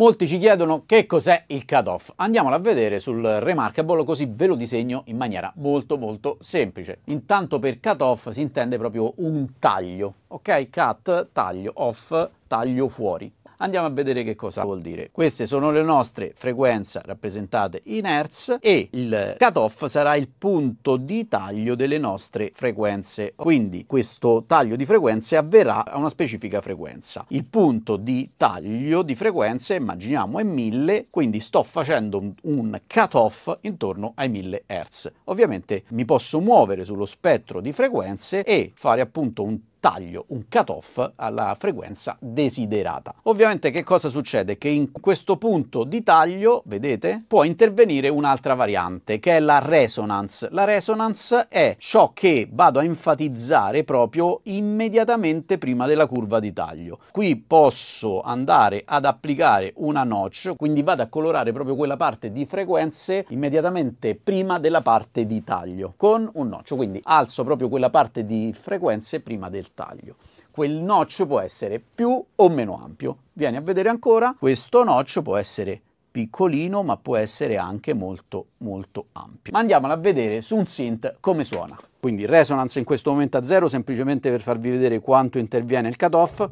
Molti ci chiedono che cos'è il cutoff. Andiamolo a vedere sul Remarkable così ve lo disegno in maniera molto molto semplice. Intanto per cutoff si intende proprio un taglio, ok? Cut, taglio, off, taglio fuori andiamo a vedere che cosa vuol dire. Queste sono le nostre frequenze rappresentate in Hertz e il cutoff sarà il punto di taglio delle nostre frequenze. Quindi questo taglio di frequenze avverrà a una specifica frequenza. Il punto di taglio di frequenze, immaginiamo, è 1000, quindi sto facendo un cutoff intorno ai 1000 Hertz. Ovviamente mi posso muovere sullo spettro di frequenze e fare appunto un taglio, un cut-off alla frequenza desiderata. Ovviamente che cosa succede? Che in questo punto di taglio, vedete, può intervenire un'altra variante che è la resonance. La resonance è ciò che vado a enfatizzare proprio immediatamente prima della curva di taglio. Qui posso andare ad applicare una notch, quindi vado a colorare proprio quella parte di frequenze immediatamente prima della parte di taglio con un noccio, quindi alzo proprio quella parte di frequenze prima del taglio. Quel noccio può essere più o meno ampio. Vieni a vedere ancora, questo noccio può essere piccolino ma può essere anche molto molto ampio. Ma andiamola a vedere su un synth come suona. Quindi resonance in questo momento a zero semplicemente per farvi vedere quanto interviene il cutoff.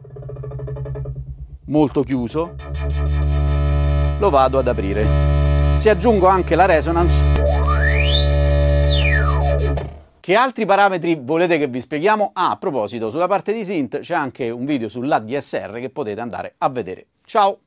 Molto chiuso. Lo vado ad aprire. Si aggiungo anche la resonance che altri parametri volete che vi spieghiamo? Ah, a proposito, sulla parte di Sint c'è anche un video sull'ADSR che potete andare a vedere. Ciao!